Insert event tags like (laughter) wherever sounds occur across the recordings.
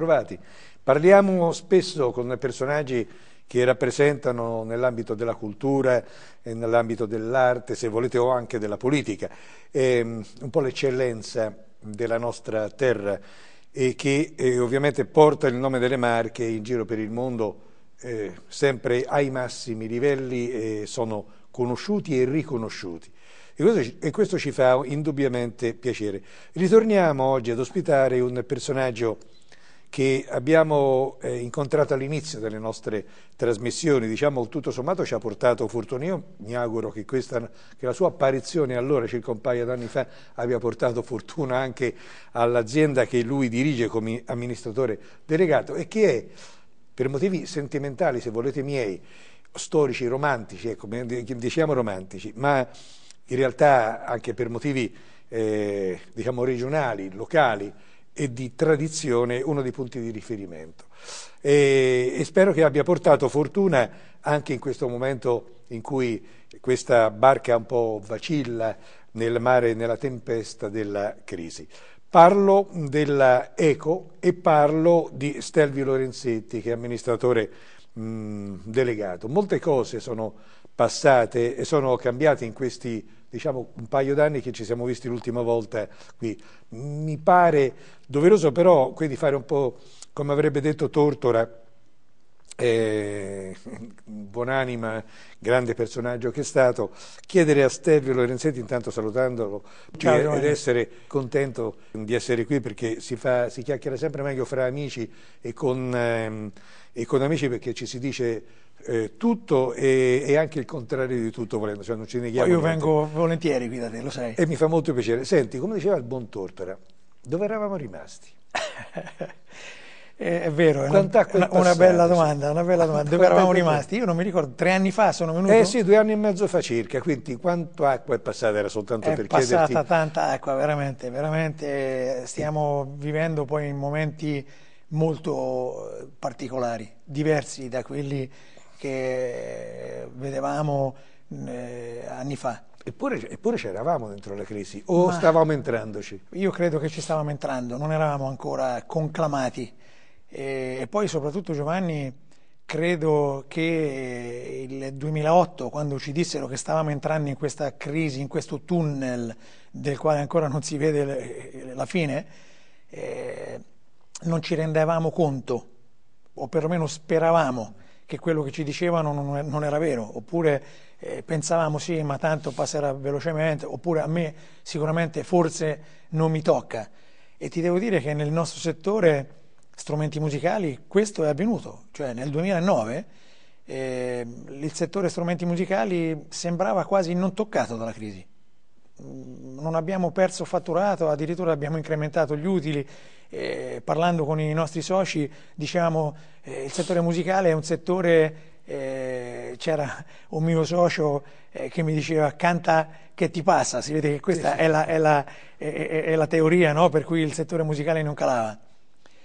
trovati. Parliamo spesso con personaggi che rappresentano nell'ambito della cultura, e nell'ambito dell'arte, se volete, o anche della politica, è ehm, un po' l'eccellenza della nostra terra e che eh, ovviamente porta il nome delle Marche in giro per il mondo eh, sempre ai massimi livelli e sono conosciuti e riconosciuti. E questo, e questo ci fa indubbiamente piacere. Ritorniamo oggi ad ospitare un personaggio che abbiamo eh, incontrato all'inizio delle nostre trasmissioni, diciamo tutto sommato ci ha portato fortuna. Io mi auguro che, questa, che la sua apparizione allora, circa un paio d'anni fa, abbia portato fortuna anche all'azienda che lui dirige come amministratore delegato e che è, per motivi sentimentali, se volete miei, storici, romantici, ecco, diciamo romantici, ma in realtà anche per motivi eh, diciamo regionali, locali, e di tradizione uno dei punti di riferimento. E, e spero che abbia portato fortuna anche in questo momento in cui questa barca un po' vacilla nel mare, nella tempesta della crisi. Parlo dell'ECO e parlo di Stelvio Lorenzetti, che è amministratore mh, delegato. Molte cose sono passate e sono cambiate in questi anni diciamo, un paio d'anni che ci siamo visti l'ultima volta qui. Mi pare doveroso però quindi fare un po' come avrebbe detto Tortora, eh, buonanima, grande personaggio che è stato, chiedere a Stevio Lorenzetti, intanto salutandolo, Ciao, ed essere contento di essere qui perché si, fa, si chiacchiera sempre meglio fra amici e con, ehm, e con amici perché ci si dice eh, tutto e, e, anche il contrario di tutto volendo, cioè non ci neghiamo. Poi io niente. vengo volentieri qui da te, lo sai. E mi fa molto piacere. Senti, come diceva il buon Tortora, dove eravamo rimasti? (laughs) Eh, è, vero, è una, una, una, bella domanda, una bella domanda. Dove (laughs) eravamo rimasti? Io non mi ricordo, tre anni fa sono venuto? Eh sì, due anni e mezzo fa circa, quindi quanto acqua è passata? Era soltanto è per chiederti... È passata tanta acqua, veramente, veramente. Eh, stiamo vivendo poi in momenti molto eh, particolari, diversi da quelli che vedevamo eh, anni fa. Eppure, eppure c'eravamo dentro la crisi o Ma stavamo entrandoci? Io credo che ci stavamo entrando, non eravamo ancora conclamati. E, e poi soprattutto Giovanni, credo che il 2008, quando ci dissero che stavamo entrando in questa crisi, in questo tunnel del quale ancora non si vede eh, la fine, eh, non ci rendevamo conto, o perlomeno speravamo che quello che ci dicevano non, non era vero, oppure eh, pensavamo sì ma tanto passerà velocemente, oppure a me sicuramente forse non mi tocca. E ti devo dire che nel nostro settore strumenti musicali questo è avvenuto, cioè nel 2009 eh, il settore strumenti musicali sembrava quasi non toccato dalla crisi mm, non abbiamo perso fatturato, addirittura abbiamo incrementato gli utili eh, parlando con i nostri soci, diciamo eh, il settore musicale è un settore, eh, c'era un mio socio eh, che mi diceva canta che ti passa, si vede che questa è la, è la, è, è la teoria no? per cui il settore musicale non calava.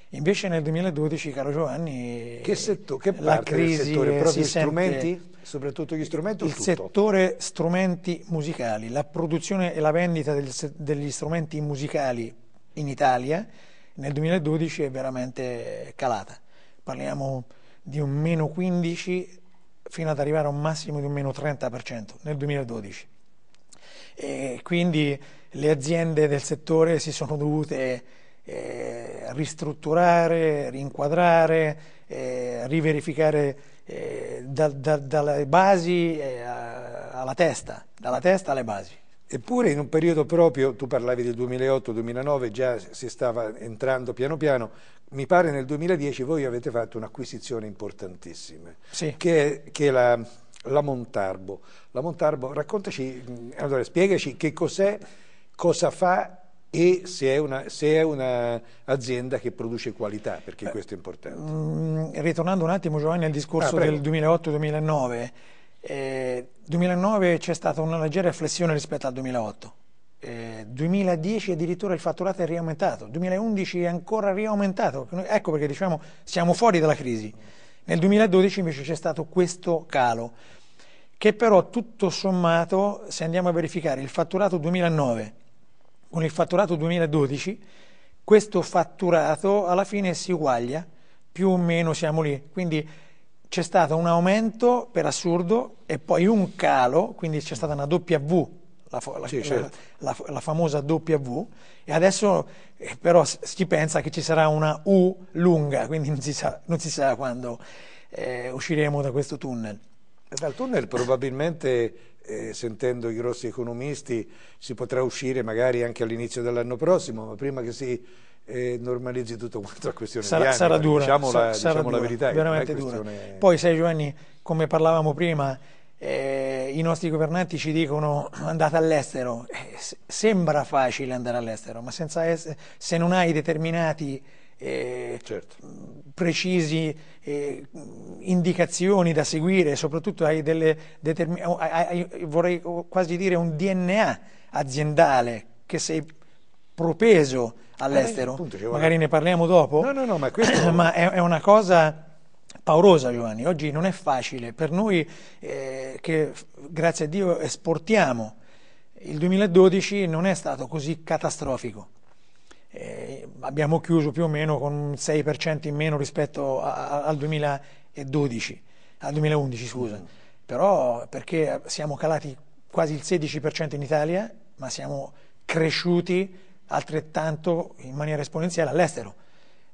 Invece nel 2012, caro Giovanni, che, setto, che la crisi settore, proprio si strumenti, soprattutto gli strumenti? Il tutto? settore strumenti musicali, la produzione e la vendita del, degli strumenti musicali in Italia nel 2012 è veramente calata. Parliamo di un meno 15 fino ad arrivare a un massimo di un meno 30% nel 2012. E quindi le aziende del settore si sono dovute eh, ristrutturare, rinquadrare, eh, riverificare eh, da, da, dalle basi eh, alla testa, dalla testa alle basi. Eppure in un periodo proprio, tu parlavi del 2008-2009, già si stava entrando piano piano, mi pare nel 2010 voi avete fatto un'acquisizione importantissima, sì. che, è, che è la, la, Montarbo. La Montarbo, raccontaci, mm, allora spiegaci che cos'è, cosa fa e se è, un'azienda che produce qualità, perché eh, questo è importante. Mm, ritornando un attimo Giovanni al discorso ah, del 2008-2009, 2009 eh, c'è stata una leggera flessione rispetto al 2008. Eh, 2010 addirittura il fatturato è riaumentato, 2011 è ancora riaumentato, ecco perché diciamo siamo fuori dalla crisi. Nel 2012 invece c'è stato questo calo, che però tutto sommato, se andiamo a verificare il fatturato 2009 con il fatturato 2012, questo fatturato alla fine si uguaglia, più o meno siamo lì. Quindi c'è stato un aumento per assurdo e poi un calo, quindi c'è stata una W, la, la, sì, certo. la, la famosa W, e adesso eh, però si pensa che ci sarà una U lunga, quindi non si sa, non si sa quando eh, usciremo da questo tunnel. Dal tunnel probabilmente, eh, sentendo i grossi economisti, si potrà uscire magari anche all'inizio dell'anno prossimo, ma prima che si e normalizzi tutto quanto a questione sarà, di anni, sarà dura, diciamo, sa, la, sarà diciamo dura, la verità veramente questione... dura poi sai Giovanni come parlavamo prima eh, i nostri governanti ci dicono (clears throat) andate all'estero eh, sembra facile andare all'estero ma essere, se non hai determinati eh, certo. precisi eh, indicazioni da seguire, soprattutto hai delle determin- hai, hai, vorrei quasi dire un DNA aziendale che sei propeso all'estero. Eh, appunto, Magari ne parliamo dopo. No, no, no, ma, questo... (clears throat) ma è, è una cosa paurosa Giovanni, oggi non è facile per noi eh, che grazie a Dio esportiamo, il 2012 non è stato così catastrofico, eh, abbiamo chiuso più o meno con un 6% in meno rispetto a, a, al 2012, al 2011 scusa, mm. però perché siamo calati quasi il 16% in Italia ma siamo cresciuti altrettanto in maniera esponenziale all'estero.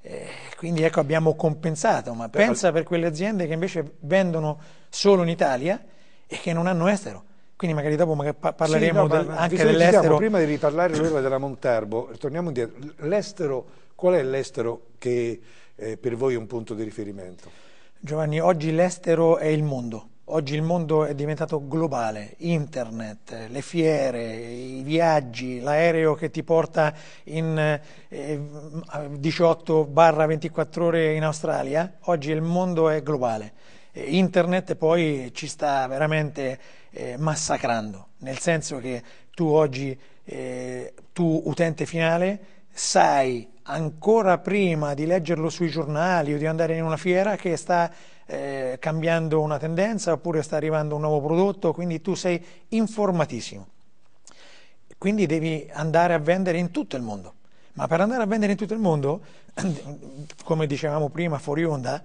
Eh, quindi ecco abbiamo compensato, ma pensa per quelle aziende che invece vendono solo in Italia e che non hanno estero. Quindi magari dopo parleremo sì, no, ma anche dell'estero. Prima di riparlare allora della Monterbo, torniamo indietro. L'estero, qual è l'estero che eh, per voi è un punto di riferimento? Giovanni, oggi l'estero è il mondo. Oggi il mondo è diventato globale, internet, le fiere, i viaggi, l'aereo che ti porta in 18-24 eh, ore in Australia, oggi il mondo è globale. Internet poi ci sta veramente eh, massacrando, nel senso che tu oggi, eh, tu utente finale, sai ancora prima di leggerlo sui giornali o di andare in una fiera che sta eh, cambiando una tendenza oppure sta arrivando un nuovo prodotto, quindi tu sei informatissimo. Quindi devi andare a vendere in tutto il mondo. Ma per andare a vendere in tutto il mondo, (clears throat) come dicevamo prima fuori onda,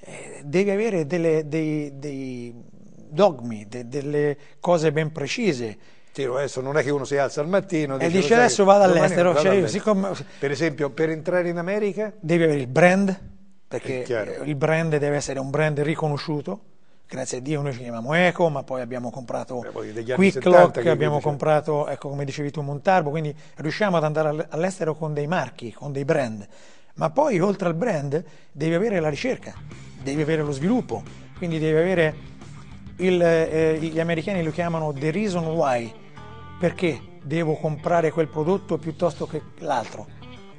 eh, devi avere delle, dei, dei, dogmi, de, delle cose ben precise, adesso non è che uno si alza al mattino e dice, dice adesso vado all'estero. cioè, all'estero. Siccome... Per esempio, per entrare in America? Devi avere il brand, perché eh, il brand deve essere un brand riconosciuto. Grazie a Dio noi ci chiamiamo Eco, ma poi abbiamo comprato Beh, Quick Lock, abbiamo comprato, ecco come dicevi tu, Montarbo, quindi riusciamo ad andare all'estero con dei marchi, con dei brand. Ma poi oltre al brand devi avere la ricerca, devi avere lo sviluppo, quindi devi avere, il, eh, gli americani lo chiamano the reason why, perché devo comprare quel prodotto piuttosto che l'altro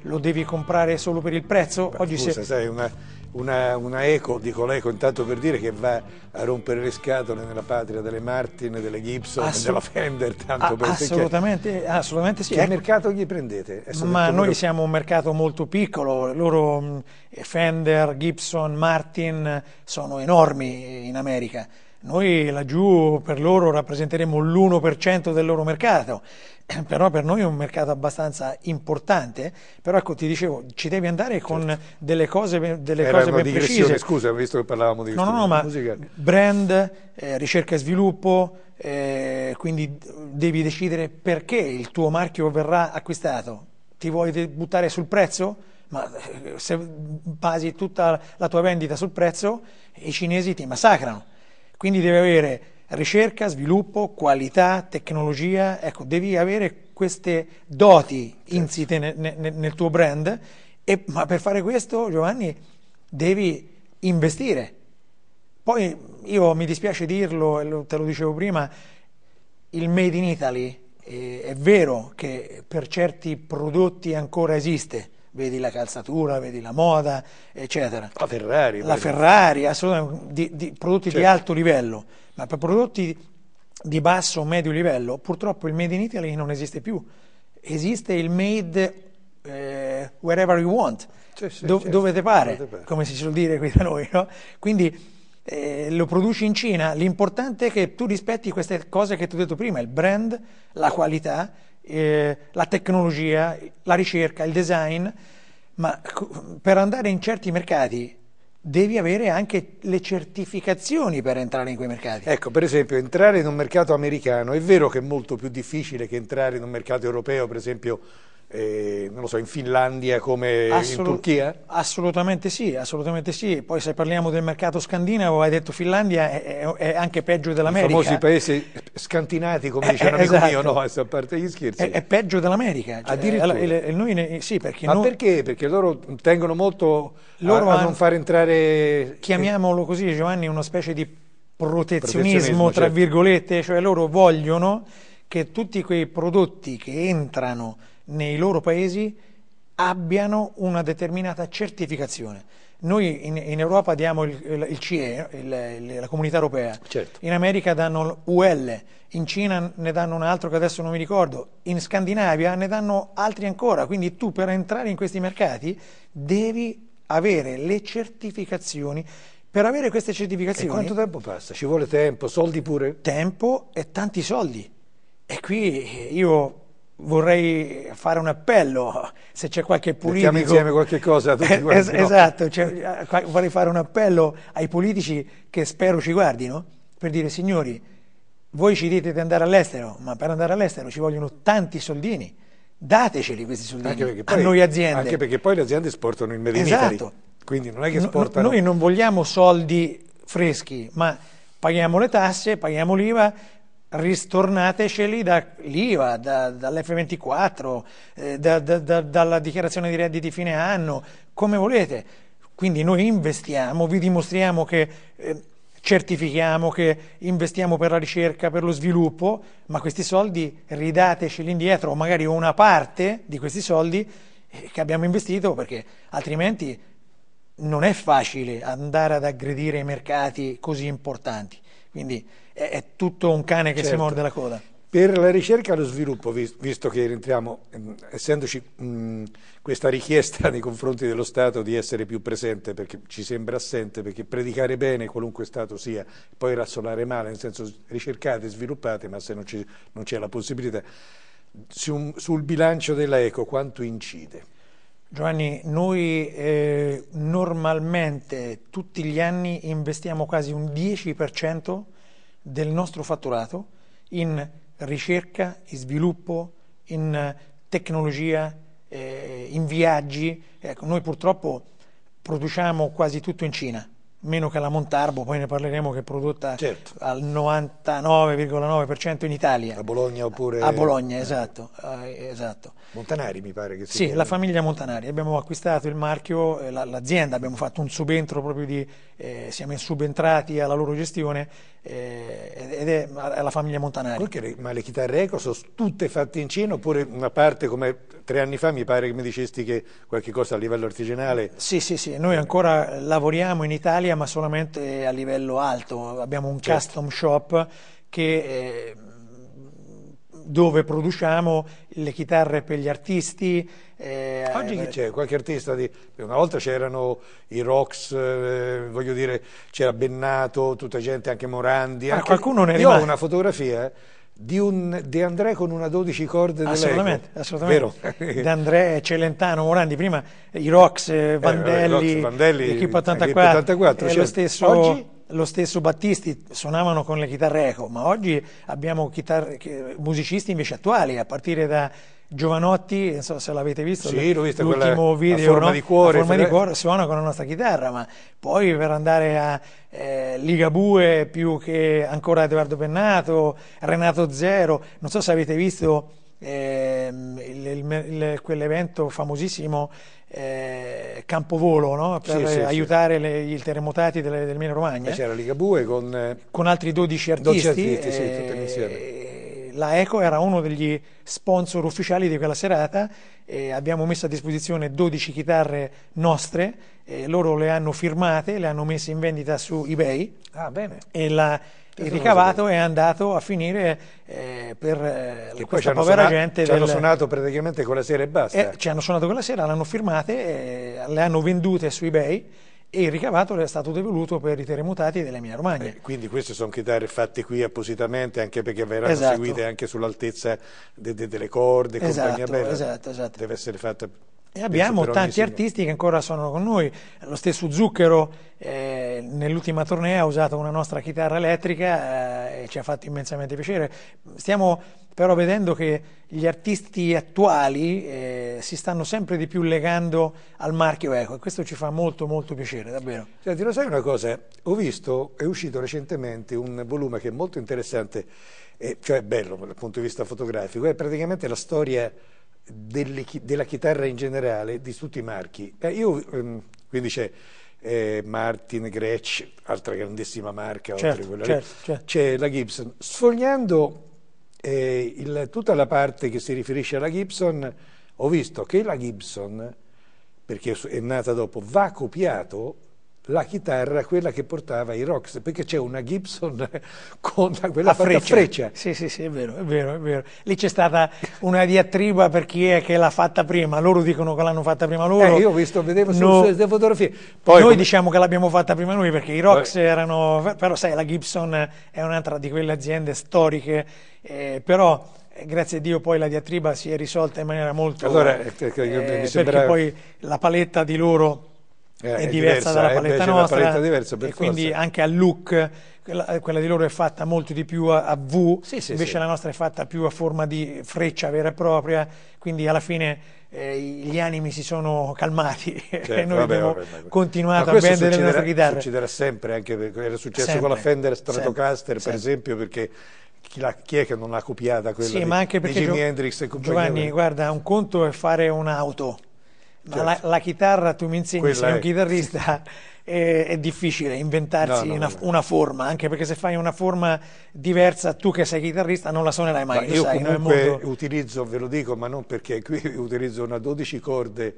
lo devi comprare solo per il prezzo? Oggi Scusa, se... sai, una, una, una, eco, dico l'eco intanto per dire che va a rompere le scatole nella patria delle Martin, delle Gibson, Assu... della Fender, tanto per ah, assolutamente, che... assolutamente sì. Che ecco. mercato gli prendete? Ma noi lo... siamo un mercato molto piccolo, loro Fender, Gibson, Martin sono enormi in America noi laggiù per loro rappresenteremo l'1% del loro mercato, (clears throat) però per noi è un mercato abbastanza importante, però ecco ti dicevo, ci devi andare con certo. delle cose, delle Era cose ben precise. Scusa, visto che parlavamo di no, no, no, ma musicali. brand, eh, ricerca e sviluppo, eh, quindi devi decidere perché il tuo marchio verrà acquistato. Ti vuoi buttare sul prezzo? ma eh, se basi tutta la tua vendita sul prezzo, i cinesi ti massacrano. Quindi devi avere ricerca, sviluppo, qualità, tecnologia, ecco, devi avere queste doti insite nel, nel, nel tuo brand, e, ma per fare questo Giovanni devi investire. Poi io mi dispiace dirlo, te lo dicevo prima, il Made in Italy eh, è vero che per certi prodotti ancora esiste, vedi la calzatura, vedi la moda, eccetera. La Ferrari. La Ferrari, assolutamente, di, di prodotti certo. di alto livello, ma per prodotti di basso o medio livello, purtroppo il Made in Italy non esiste più. Esiste il Made eh, wherever you want, sì, sì, Do- certo. dove te pare, dove come si suol dire qui da noi. No? Quindi eh, lo produci in Cina, l'importante è che tu rispetti queste cose che ti ho detto prima, il brand, la qualità, eh, la tecnologia, la ricerca, il design, ma per andare in certi mercati devi avere anche le certificazioni per entrare in quei mercati. Ecco, per esempio, entrare in un mercato americano è vero che è molto più difficile che entrare in un mercato europeo, per esempio eh, non lo so, in Finlandia come Assolut in Turchia? Assolutamente sì, assolutamente sì. Poi se parliamo del mercato scandinavo, hai detto Finlandia è, è anche peggio dell'America. I famosi paesi scantinati, come dice eh, un eh, amico mio, esatto. no, a parte gli scherzi. È, è peggio dell'America. Cioè, Addirittura. È, noi, sì, perché Ma noi, perché? Perché loro tengono molto loro a, a non far entrare... Chiamiamolo così, Giovanni, una specie di protezionismo, protezionismo tra certo. virgolette, cioè loro vogliono che tutti quei prodotti che entrano nei loro paesi abbiano una determinata certificazione. Noi in, in Europa diamo il, il, il CE, il, la comunità europea, certo. in America danno l'UL, in Cina ne danno un altro che adesso non mi ricordo, in Scandinavia ne danno altri ancora, quindi tu per entrare in questi mercati devi avere le certificazioni. Per avere queste certificazioni... E quanto tempo passa? Ci vuole tempo, soldi pure? Tempo e tanti soldi. E qui io vorrei fare un appello, se c'è qualche politico... Mettiamo insieme qualche cosa quanti, es Esatto, no? cioè, vorrei fare un appello ai politici che spero ci guardino, per dire signori, voi ci dite di andare all'estero, ma per andare all'estero ci vogliono tanti soldini, dateceli questi soldini poi, a noi aziende. Anche perché poi le aziende esportano il Medellin esatto. quindi non è che esportano... No, noi non vogliamo soldi freschi, ma paghiamo le tasse, paghiamo l'IVA, ristornateceli dall'IVA, da, dall'F24, eh, da, dalla dichiarazione di redditi fine anno, come volete. Quindi noi investiamo, vi dimostriamo che eh, certifichiamo, che investiamo per la ricerca, per lo sviluppo, ma questi soldi ridateceli indietro, o magari una parte di questi soldi eh, che abbiamo investito, perché altrimenti non è facile andare ad aggredire i mercati così importanti. Quindi, è, tutto un cane che certo. si morde la coda. Per la ricerca e lo sviluppo, visto che rientriamo, mm, essendoci mh, mm, questa richiesta nei confronti dello Stato di essere più presente, perché ci sembra assente, perché predicare bene qualunque Stato sia, poi razzolare male, nel senso ricercate, sviluppate, ma se non, ci, non c'è la possibilità, su, sul bilancio dell'ECO quanto incide? Giovanni, noi eh, normalmente tutti gli anni investiamo quasi un 10% del nostro fatturato in ricerca, in sviluppo, in tecnologia, eh, in viaggi. Ecco, noi purtroppo produciamo quasi tutto in Cina meno che la Montarbo, poi ne parleremo, che è prodotta certo. al 99,9% in Italia. A Bologna oppure... A Bologna, eh. esatto, eh, esatto, Montanari mi pare che sia. Sì, chiama. la famiglia Montanari. Abbiamo acquistato il marchio, eh, l'azienda, abbiamo fatto un subentro proprio di... Eh, siamo subentrati alla loro gestione eh, ed è la famiglia Montanari. Perché, ma le chitarre Eco sono tutte fatte in Cina oppure una parte come tre anni fa mi pare che mi dicesti che qualche cosa a livello artigianale... Sì, sì, sì, noi ancora lavoriamo in Italia seria ma solamente a livello alto. Abbiamo un certo. custom shop che, eh, dove produciamo le chitarre per gli artisti. Eh, Oggi chi c'è? Qualche artista? Di... Una volta c'erano i Rocks, eh, voglio dire, c'era Bennato, tutta gente, anche Morandi. Ma ah, anche... qualcuno ne è rimasto. Io ho una fotografia eh, di un De André con una 12 corde assolutamente, assolutamente. Vero. (laughs) De André, Celentano, Morandi prima i Rox, eh, eh, Vandelli, eh, Vandelli l'equipa 84, 84 è cioè, lo stesso oggi lo stesso Battisti suonavano con le chitarre eco, ma oggi abbiamo chitarre, musicisti invece attuali, a partire da Giovanotti, non so se l'avete visto, sì, l'ho visto l'ultimo video, forma, no? di cuore, forma di cuore, suona con la nostra chitarra, ma poi per andare a eh, Ligabue più che ancora Edoardo Pennato, Renato Zero, non so se avete visto eh, quell'evento famosissimo eh, Campovolo no? per sì, sì, aiutare sì. Le, i terremotati delle, dell'Emilia Romagna. C'era Ligabue con, eh, con, altri 12 artisti. 12 artisti sì, eh, eh, la ECO era uno degli sponsor ufficiali di quella serata e abbiamo messo a disposizione 12 chitarre nostre, loro le hanno firmate, le hanno messe in vendita su eBay. Ah, bene. E la, il ricavato è andato a finire eh, per eh, questa povera suonato, gente. Ci hanno del... suonato praticamente quella sera e basta. Eh, ci hanno suonato quella sera, l'hanno firmate, eh, le hanno vendute su eBay e il ricavato è stato devoluto per i terremotati della mia Romagna. Eh, quindi queste sono chitarre fatte qui appositamente anche perché verranno esatto. seguite anche sull'altezza de de delle corde e esatto, compagnia bella. Esatto, esatto. Deve essere fatta e abbiamo tanti artisti che ancora sono con noi. Lo stesso Zucchero eh, nell'ultima tournée ha usato una nostra chitarra elettrica eh, e ci ha fatto immensamente piacere. Stiamo però vedendo che gli artisti attuali eh, si stanno sempre di più legando al marchio Eco e questo ci fa molto molto piacere, davvero. Senti, lo sai una cosa? Ho visto, è uscito recentemente un volume che è molto interessante, cioè bello dal punto di vista fotografico, è praticamente la storia delle, della chitarra in generale, di tutti i marchi. Eh, io, ehm, quindi c'è eh, Martin, Gretsch, altra grandissima marca, certo, certo, certo, c'è certo, certo. la Gibson. Sfogliando eh, il, tutta la parte che si riferisce alla Gibson, ho visto che la Gibson, perché è nata dopo, va copiato la chitarra, quella che portava i Rox, perché c'è una Gibson (laughs) con quella a freccia. freccia. Sì, sì, sì, è vero, è vero, è vero. Lì c'è stata una diatriba per chi è che l'ha fatta prima, loro dicono che l'hanno fatta prima loro. Eh, io ho visto, vedevo no. sulle fotografie. Poi noi come... diciamo che l'abbiamo fatta prima noi perché i Rox Poi... erano, però sai, la Gibson è un'altra di quelle aziende storiche, eh, però eh, grazie a Dio poi la diatriba si è risolta in maniera molto... Allora, eh, eh, eh perché poi la paletta di loro eh, è, diversa, diversa dalla eh, paletta nostra. Paletta diversa, e forza. quindi anche al look, quella, quella, di loro è fatta molto di più a, a V, sì, sì, invece sì. la nostra è fatta più a forma di freccia vera e propria, quindi alla fine eh, gli animi si sono calmati (laughs) certo, e noi vabbè, abbiamo vabbè. continuato a vendere le nostre chitarre. succederà sempre, anche perché era successo sempre, con la Fender Stratocaster sempre, per sempre. esempio, perché chi, la, chi, è che non l'ha copiata quella sì, di, ma anche di Jimi Gio Hendrix e Giovanni, guarda, un conto è fare un'auto Certo. La, la, chitarra, tu mi insegni, Quella sei un è. chitarrista, (laughs) è, è, difficile inventarsi no, no, una, no. una, forma, anche perché se fai una forma diversa, tu che sei chitarrista non la suonerai mai. Ma io sai, comunque molto... utilizzo, ve lo dico, ma non perché qui (laughs) utilizzo una 12 corde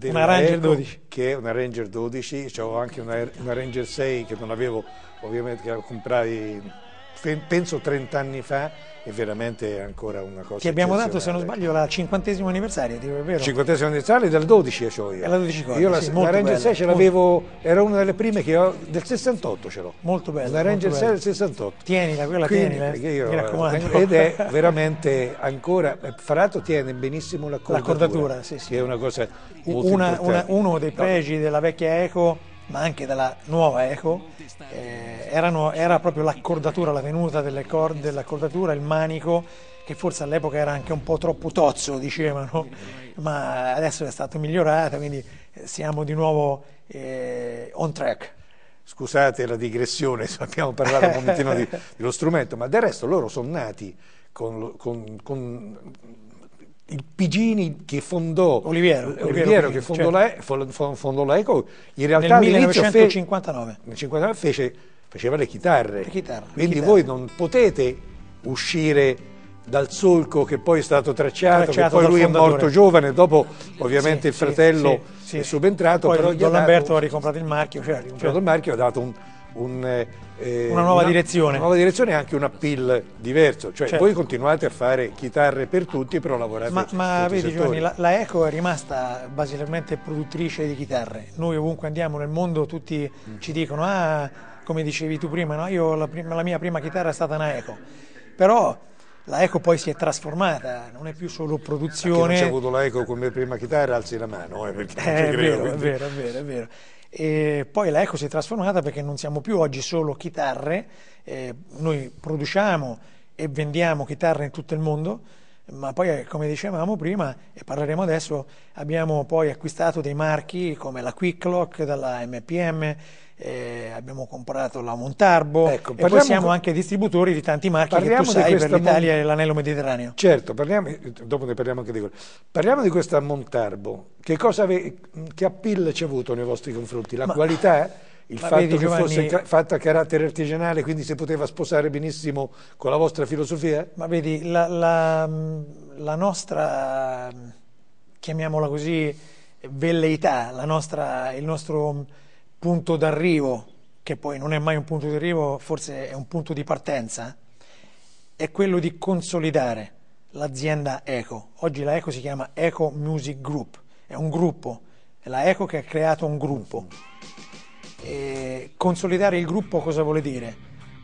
una Ranger Eco, 12 che è una Ranger 12 ho anche una, una, Ranger 6 che non avevo ovviamente che la comprai penso 30 anni fa è veramente ancora una cosa Ti abbiamo dato, se non sbaglio, la cinquantesimo anniversario, dico, è vero? Cinquantesimo anniversario del 12 cioè io. Alla 12 corda, io la, sì, la Ranger 6 ce l'avevo, era una delle prime che ho, del 68 ce l'ho. Molto bella. La Ranger bella. 6 del 68. Tienila, quella Quindi, tienila, eh, io, mi raccomando. Eh, ed è (laughs) veramente ancora, eh, fra l'altro tiene benissimo la cordatura. La cordatura, sì, sì. Che è una cosa una, una, uno dei pregi no. della vecchia Eco ma anche dalla nuova Eco, eh, erano, era proprio l'accordatura, la venuta corde, dell'accordatura, il manico, che forse all'epoca era anche un po' troppo tozzo, dicevano, (laughs) ma adesso è stato migliorato, quindi eh, siamo di nuovo eh, on track. Scusate la digressione, abbiamo (laughs) parlato un momentino di, (laughs) dello strumento, ma del resto loro sono nati con, con, con Pigini che fondò Oliviero, eh, Oliviero, Oliviero Pigini, che fondò, certo. la, fondò la Eco, in realtà nel 1959 fe, fece, faceva le chitarre, le chitarre quindi le chitarre. voi non potete uscire dal solco che poi è stato tracciato, tracciato poi lui fondatore. è morto giovane, dopo ovviamente sì, il fratello sì, sì, è subentrato. Poi però Don Lamberto ha, ha ricomprato il marchio. Cioè, ha ricomprato il marchio ha dato un, un, eh, eh, una, nuova una, direzione. Una nuova direzione e anche un appeal diverso. Cioè, certo. voi continuate a fare chitarre per tutti, però lavorate ma, su Ma vedi Giovanni, la, la, Eco è rimasta basilarmente produttrice di chitarre. Noi ovunque andiamo nel mondo tutti mm. ci dicono, ah, come dicevi tu prima, no? Io, la, prima, la mia prima chitarra è stata una Eco. Però la Eco poi si è trasformata, non è più solo produzione. Se non c'è avuto la Eco come prima chitarra, alzi la mano, eh, perché eh, non ci credo, vero, è vero, è vero, è vero. E poi l'eco si è trasformata perché non siamo più oggi solo chitarre, eh, noi produciamo e vendiamo chitarre in tutto il mondo, ma poi eh, come dicevamo prima e parleremo adesso abbiamo poi acquistato dei marchi come la Quick Lock dalla MPM eh, abbiamo comprato la Montarbo ecco, e poi siamo anche distributori di tanti marchi che tu sai per l'Italia e l'anello mediterraneo certo, parliamo, dopo ne parliamo anche di quello parliamo di questa Montarbo che, cosa ave, che appeal ci ha avuto nei vostri confronti? la ma, qualità? Eh? il Ma fatto vedi, che fosse fatta a carattere artigianale, quindi si poteva sposare benissimo con la vostra filosofia? Ma vedi, la, la, la nostra, chiamiamola così, velleità, nostra, il nostro punto d'arrivo, che poi non è mai un punto di arrivo, forse è un punto di partenza, è quello di consolidare l'azienda Eco. Oggi la Eco si chiama Eco Music Group, è un gruppo, è la Eco che ha creato un gruppo. Eh, consolidare il gruppo cosa vuol dire?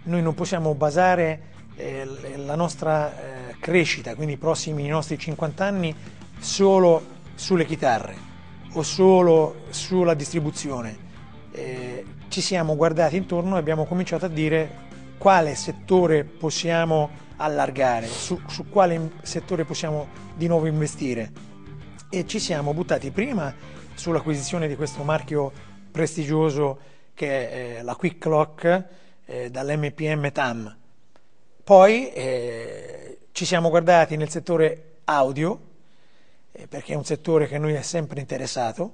Noi non possiamo basare eh, la nostra eh, crescita, quindi i prossimi i nostri 50 anni, solo sulle chitarre o solo sulla distribuzione. Eh, ci siamo guardati intorno e abbiamo cominciato a dire quale settore possiamo allargare, su, su quale settore possiamo di nuovo investire. E ci siamo buttati prima sull'acquisizione di questo marchio prestigioso che è eh, la Quick Clock eh, dall'MPM TAM. Poi eh, ci siamo guardati nel settore audio, eh, perché è un settore che a noi è sempre interessato,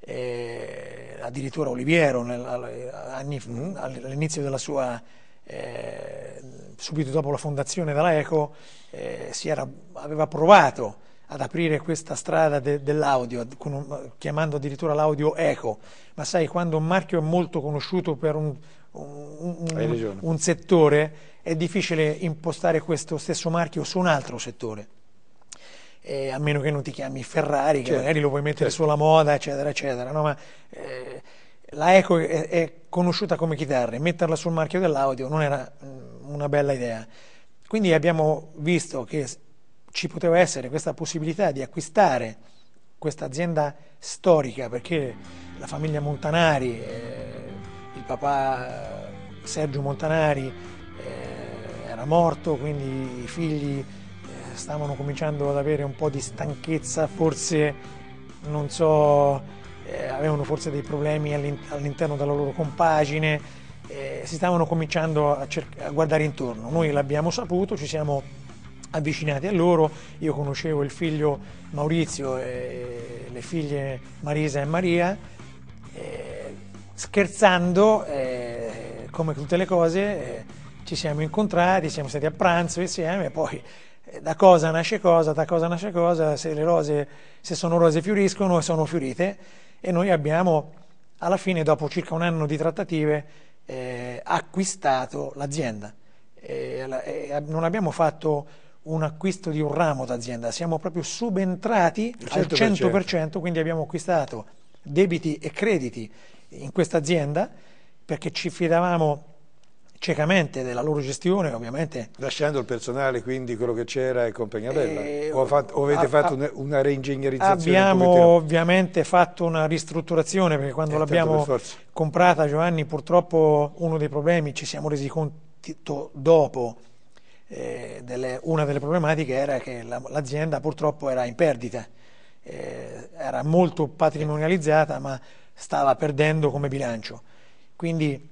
eh, addirittura Oliviero mm, all'inizio della sua, eh, subito dopo la fondazione della ECO, era, aveva provato ad aprire questa strada de, dell'audio, un, chiamando addirittura l'audio eco, ma sai quando un marchio è molto conosciuto per un, un, un settore è difficile impostare questo stesso marchio su un altro settore. E eh, a meno che non ti chiami Ferrari, certo, che magari lo puoi mettere certo. sulla moda, eccetera, eccetera. No, ma, eh, la Eco è, è, conosciuta come chitarra, metterla sul marchio dell'audio non era mh, mm, una bella idea. Quindi abbiamo visto che ci poteva essere questa possibilità di acquistare questa azienda storica perché la famiglia Montanari, eh, il papà eh, Sergio Montanari eh, era morto, quindi i figli eh, stavano cominciando ad avere un po' di stanchezza, forse non so, eh, avevano forse dei problemi all'interno della loro compagine, eh, si stavano cominciando a, a guardare intorno. Noi l'abbiamo saputo, ci siamo avvicinati a loro. Io conoscevo il figlio Maurizio e le figlie Marisa e Maria. E scherzando, eh, come tutte le cose, ci siamo incontrati, siamo stati a pranzo insieme e poi eh, da cosa nasce cosa, da cosa nasce cosa, se le rose, se sono rose fioriscono, sono fiorite e noi abbiamo alla fine, dopo circa un anno di trattative, eh, acquistato l'azienda. Eh, non abbiamo fatto un acquisto di un ramo d'azienda, siamo proprio subentrati 100%. al 100%, quindi abbiamo acquistato debiti e crediti in questa azienda perché ci fidavamo ciecamente della loro gestione, ovviamente. Lasciando il personale, quindi quello che c'era e compagnia bella? Eh, o, fatto, o, avete a, fatto a, una reingegnerizzazione? Abbiamo ovviamente fatto una ristrutturazione perché quando eh, l'abbiamo comprata, Giovanni, purtroppo uno dei problemi ci siamo resi conto dopo eh, delle, una delle problematiche era che l'azienda purtroppo era in perdita, eh, era molto patrimonializzata ma stava perdendo come bilancio. Quindi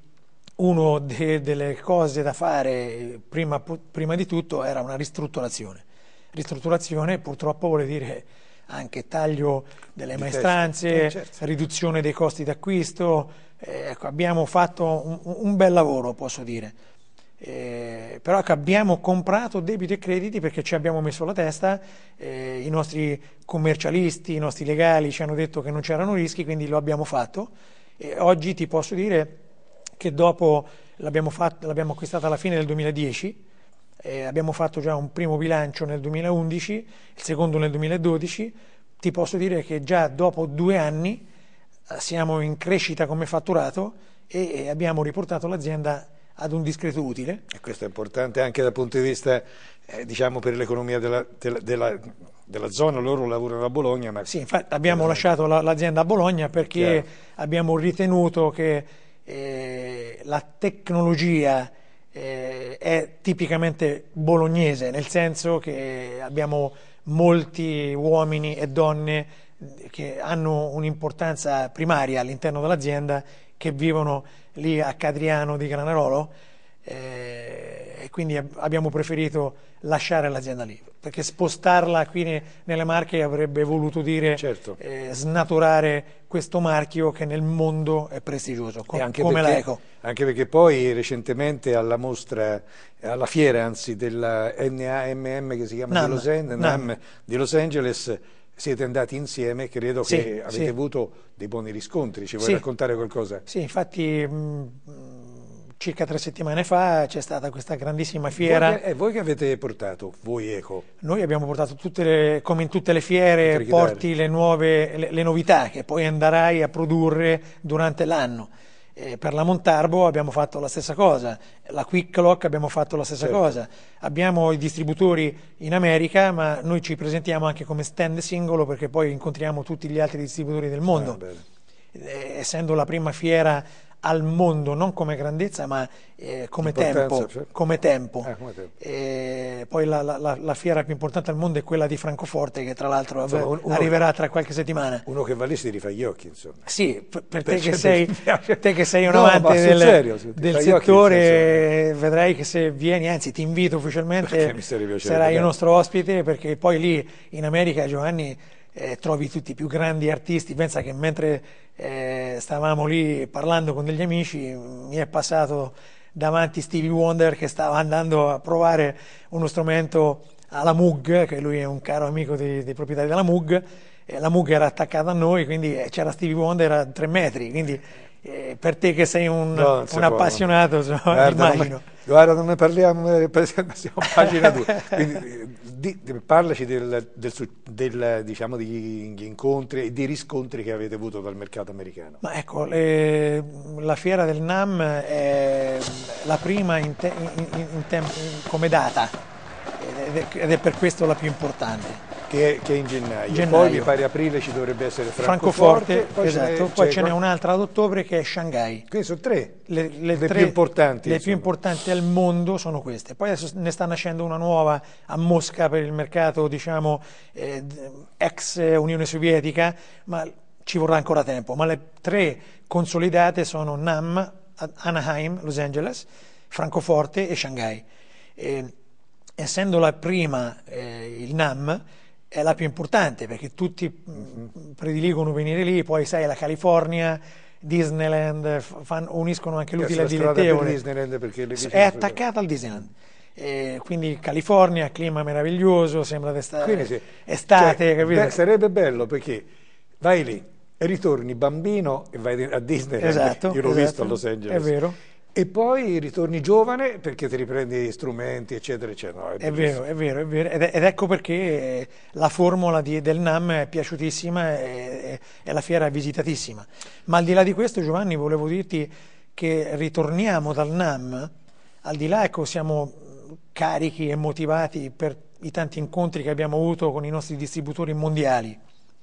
una de, delle cose da fare prima, prima di tutto era una ristrutturazione. Ristrutturazione purtroppo vuole dire anche taglio delle maestranze, eh, certo. riduzione dei costi d'acquisto. Eh, ecco, abbiamo fatto un, un, bel lavoro, posso dire eh, però ecco, abbiamo comprato debiti e crediti perché ci abbiamo messo la testa, eh, i nostri commercialisti, i nostri legali ci hanno detto che non c'erano rischi, quindi lo abbiamo fatto. E oggi ti posso dire che dopo l'abbiamo, acquistata alla fine del 2010, eh, abbiamo fatto già un primo bilancio nel 2011, il secondo nel 2012, ti posso dire che già dopo due anni eh, siamo in crescita come fatturato e abbiamo riportato l'azienda ad un discreto utile. E questo è importante anche dal punto di vista, eh, diciamo, per l'economia della, della, della, della, zona. Loro lavorano a Bologna, ma... Sì, infatti abbiamo lasciato l'azienda a Bologna perché Chiaro. abbiamo ritenuto che eh, la tecnologia eh, è tipicamente bolognese, nel senso che abbiamo molti uomini e donne eh, che hanno un'importanza primaria all'interno dell'azienda che vivono lì a Cadriano di Granarolo eh, e quindi abbiamo preferito lasciare l'azienda lì perché spostarla qui ne, nelle Marche avrebbe voluto dire certo. eh, snaturare questo marchio che nel mondo è prestigioso, com anche come perché, l'Eco. Anche perché poi recentemente alla mostra, alla fiera anzi della NAMM che si chiama Nam, di, Los Nam. Nam, di Los Angeles siete andati insieme, credo sì, che avete sì. avuto dei buoni riscontri, ci vuoi sì. raccontare qualcosa? Sì, infatti mh, mm, mm, circa tre settimane fa c'è stata questa grandissima fiera. Voi eh, voi che avete portato, voi Eco? Noi abbiamo portato, le, come in tutte le fiere, le porti le, nuove, le, novità che poi andrai a produrre durante l'anno eh, per la Montarbo abbiamo fatto la stessa cosa, la Quick Lock abbiamo fatto la stessa certo. cosa, abbiamo i distributori in America ma noi ci presentiamo anche come stand singolo perché poi incontriamo tutti gli altri distributori del mondo. Ah, eh, essendo la prima fiera al mondo, non come grandezza, ma eh, come, tempo, cioè. come, tempo, eh, come tempo. Eh, poi la, la, la, fiera più importante al mondo è quella di Francoforte, che tra l'altro uno, arriverà tra qualche settimana. Uno che va lì si rifà gli occhi, insomma. Sì, per, te, che (laughs) sei, te, che sei, un no, amante del, serio, se del settore, occhi, vedrai che se vieni, anzi ti invito ufficialmente, sarai eh. il nostro ospite, perché poi lì in America, Giovanni, eh, trovi tutti i più grandi artisti. Pensa che mentre eh, stavamo lì parlando con degli amici, mi è passato davanti Stevie Wonder che stava andando a provare uno strumento alla Mug, che lui è un caro amico dei, dei proprietari della Mug, la Mug era attaccata a noi, quindi eh, c'era Stevie Wonder a tre metri, quindi eh, per te che sei un, no, un appassionato, so, guarda, immagino. Non, guarda, non ne parliamo, (laughs) siamo a pagina 2. (laughs) Quindi, di, di, parlaci del, del, del, diciamo, degli incontri e dei riscontri che avete avuto dal mercato americano. Ma ecco, le, la fiera del NAM è la prima in te, in, in, come data ed è, ed è per questo la più importante che è, che in gennaio. gennaio. Poi mi pare aprile ci dovrebbe essere Francoforte, Francoforte poi esatto. poi ce n'è un'altra ad ottobre che è Shanghai. Queste sono tre le, le, le tre, più importanti. Le insomma. più importanti al mondo sono queste. Poi adesso ne sta nascendo una nuova a Mosca per il mercato diciamo, eh, ex Unione Sovietica, ma ci vorrà ancora tempo. Ma le tre consolidate sono NAM, Anaheim, Los Angeles, Francoforte e Shanghai. E, essendo la prima eh, il NAM, è la più importante perché tutti mm, prediligono venire lì, poi sai la California, Disneyland, fan, uniscono anche l'utile al dilettevole. Per è attaccata al Disneyland. E quindi California, clima meraviglioso, sembra d'estate, sì. estate, cioè, beh, sarebbe bello perché vai lì, ritorni bambino e vai a Disneyland. Esatto, Io l'ho esatto, visto a esatto. Los Angeles. È vero. E poi ritorni giovane perché ti riprendi gli strumenti, eccetera, eccetera. No, è, è, vero, è vero, è vero. Ed, ed ecco perché la formula di, del NAM è piaciutissima e, e la fiera è visitatissima. Ma al di là di questo, Giovanni, volevo dirti che ritorniamo dal NAM, al di là ecco, siamo carichi e motivati per i tanti incontri che abbiamo avuto con i nostri distributori mondiali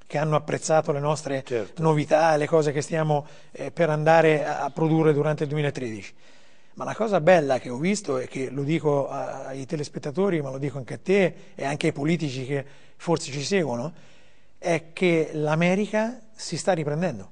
che hanno apprezzato le nostre certo. novità, le cose che stiamo eh, per andare a produrre durante il 2013. Ma la cosa bella che ho visto, e che lo dico ai telespettatori, ma lo dico anche a te e anche ai politici che forse ci seguono, è che l'America si sta riprendendo.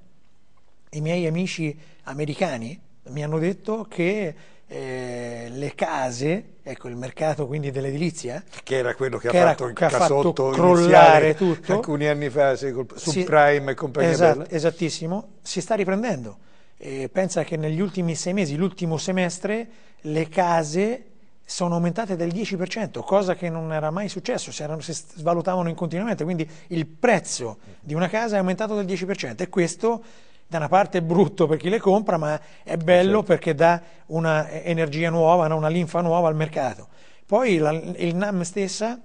I miei amici americani mi hanno detto che eh, le case, ecco il mercato quindi dell'edilizia, che era quello che, che ha fatto il casotto crollare tutto, alcuni anni fa se, col, subprime e compagnia esat, bella. Esattissimo, si sta riprendendo. E pensa che negli ultimi sei mesi, l'ultimo semestre, le case sono aumentate del 10%, cosa che non era mai successo, si, erano, si svalutavano in continuamente, quindi il prezzo di una casa è aumentato del 10% e questo da una parte è brutto per chi le compra, ma è bello eh, certo. perché dà un'energia nuova, una linfa nuova al mercato. Poi la, il NAM stessa,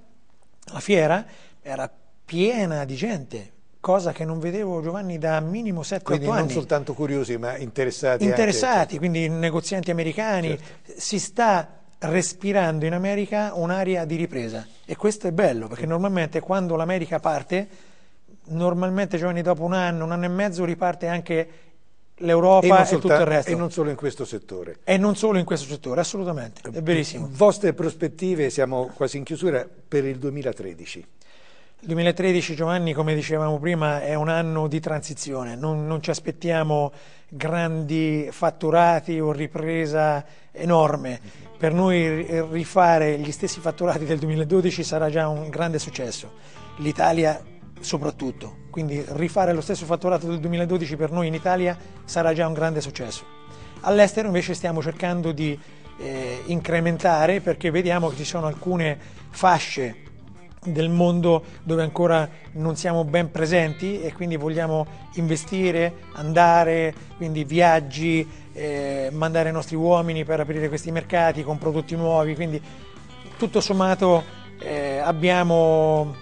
la fiera, era piena di gente, cosa che non vedevo Giovanni da minimo 7-8 anni. Quindi non soltanto curiosi ma interessati. Interessati, anche, cioè. certo. quindi negozianti americani. Certo. Si sta respirando in America un'area di ripresa e questo è bello perché normalmente quando l'America parte normalmente giovani cioè, dopo un anno, un anno e mezzo riparte anche l'Europa e, e, tutto il resto. E non solo in questo settore. E non solo in questo settore, assolutamente, è eh, verissimo. Vostre prospettive, siamo quasi in chiusura, per il 2013? Il 2013, Giovanni, come dicevamo prima, è un anno di transizione, non, non ci aspettiamo grandi fatturati o ripresa enorme. Per noi rifare gli stessi fatturati del 2012 sarà già un grande successo. L'Italia soprattutto. Quindi rifare lo stesso fatturato del 2012 per noi in Italia sarà già un grande successo. All'estero invece stiamo cercando di eh, incrementare perché vediamo che ci sono alcune fasce del mondo dove ancora non siamo ben presenti e quindi vogliamo investire, andare, quindi viaggi, eh, mandare i nostri uomini per aprire questi mercati con prodotti nuovi, quindi tutto sommato eh, abbiamo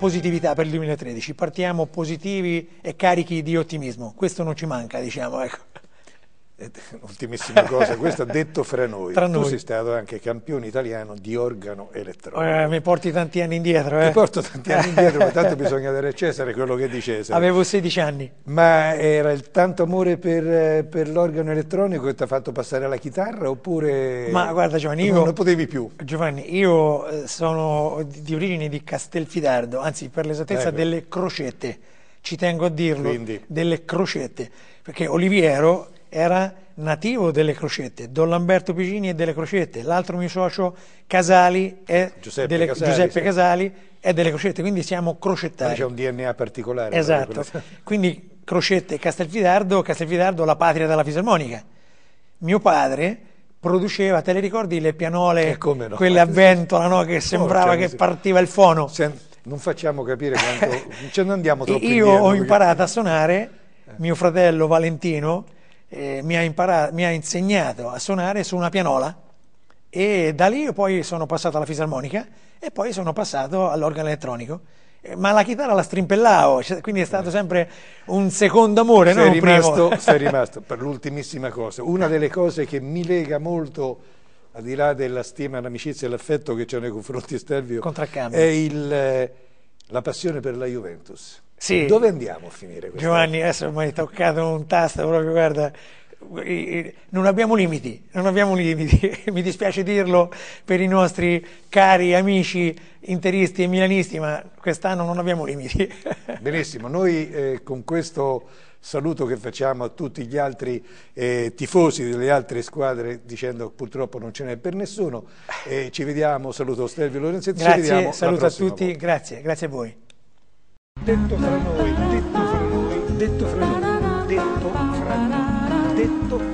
positività per il 2013, partiamo positivi e carichi di ottimismo, questo non ci manca diciamo. Ecco. Eh, (laughs) ultimissima cosa, questo detto fra noi, Tra tu sei stato anche campione italiano di organo elettronico. Eh, mi porti tanti anni indietro. Eh. Mi porto tanti anni indietro, ma tanto (laughs) bisogna dare a Cesare quello che dice Cesare. Avevo 16 anni. Ma era il tanto amore per, per l'organo elettronico che ti ha fatto passare alla chitarra oppure... Ma guarda Giovanni, io... Non potevi più. Giovanni, io eh, sono di origine di Castelfidardo, anzi per l'esattezza eh, delle Crocette, ci tengo a dirlo, Quindi. delle Crocette, perché Oliviero era nativo delle crocette, Don Lamberto Picini è delle crocette, l'altro mio socio Casali è Giuseppe delle, Casali, Giuseppe sì. Casali è delle crocette, quindi siamo crocettari. C'è un DNA particolare. Esatto, quindi crocette e Castelfidardo, Castelfidardo la patria della fisarmonica. Mio padre produceva, te le ricordi le pianole, eh, no? quelle a (laughs) ventola no? che sembrava che partiva il fono? Sen non facciamo capire quanto... (laughs) ce ne andiamo troppo Io indietro, ho imparato perché... a suonare, eh. mio fratello Valentino eh, mi, ha imparato, mi ha insegnato a suonare su una pianola e da lì poi sono passato alla fisarmonica e poi sono passato all'organo elettronico. Eh, ma la chitarra la strimpellavo, quindi è stato eh. sempre un secondo amore, sei non rimasto, primo. (laughs) Sei rimasto, per l'ultimissima cosa, una delle cose che mi lega molto, al di là della stima, l'amicizia e l'affetto che c'è nei confronti di Stelvio, è il, eh, la passione per la Juventus. Sì. Dove andiamo a finire? questo? Giovanni, adesso mi hai toccato un tasto proprio, guarda, non abbiamo limiti, non abbiamo limiti, (laughs) mi dispiace dirlo per i nostri cari amici interisti e milanisti, ma quest'anno non abbiamo limiti. (laughs) Benissimo, noi eh, con questo saluto che facciamo a tutti gli altri eh, tifosi delle altre squadre dicendo che purtroppo non ce n'è per nessuno, eh, ci vediamo, saluto Stelvio Lorenzetti, ci vediamo saluto a tutti, volta. grazie, grazie a voi. Detto fra noi, detto fra noi, detto fra noi, detto fra noi, detto fra noi.